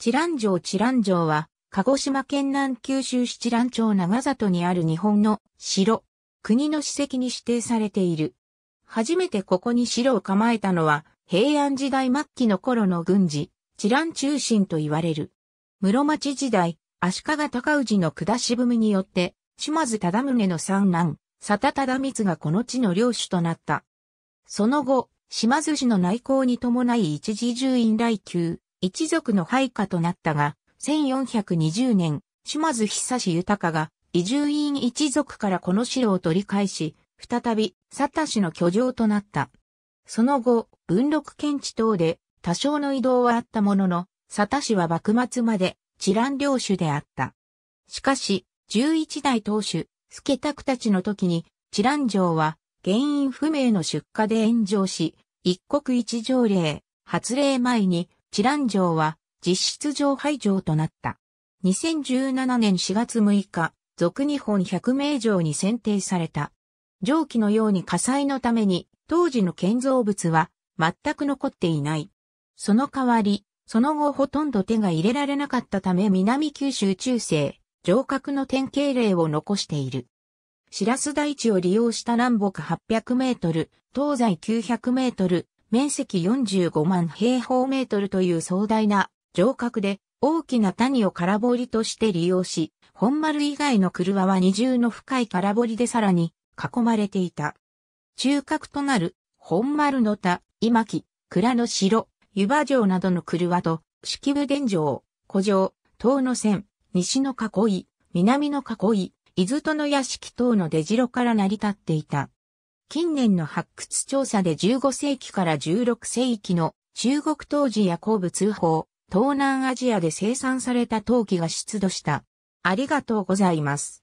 知覧城知覧城は、鹿児島県南九州市知覧町長里にある日本の城、国の史跡に指定されている。初めてここに城を構えたのは、平安時代末期の頃の軍事、知覧中心と言われる。室町時代、足利高氏の下し文によって、島津忠宗の三男、佐田忠光がこの地の領主となった。その後、島津氏の内向に伴い一時住院来宮、一族の配下となったが、1420年、島津久志豊が、移住院一族からこの城を取り返し、再び、佐田氏の居城となった。その後、文禄検地等で、多少の移動はあったものの、佐田氏は幕末まで、治乱領主であった。しかし、11代当主、助宅たちの時に、治乱城は、原因不明の出火で炎上し、一国一条例、発令前に、チラン城は実質上廃城となった。2017年4月6日、俗日本百名城に選定された。蒸気のように火災のために当時の建造物は全く残っていない。その代わり、その後ほとんど手が入れられなかったため南九州中世、城郭の典型例を残している。白洲台地を利用した南北800メートル、東西900メートル面積45万平方メートルという壮大な城郭で大きな谷を空堀として利用し、本丸以外の車は二重の深い空堀でさらに囲まれていた。中核となる本丸の田、今木、蔵の城、湯葉城などの車と、式部伝城、古城、東の線、西の囲い、南の囲い、伊豆との屋敷等の出城から成り立っていた。近年の発掘調査で15世紀から16世紀の中国陶磁や鉱物法、東南アジアで生産された陶器が出土した。ありがとうございます。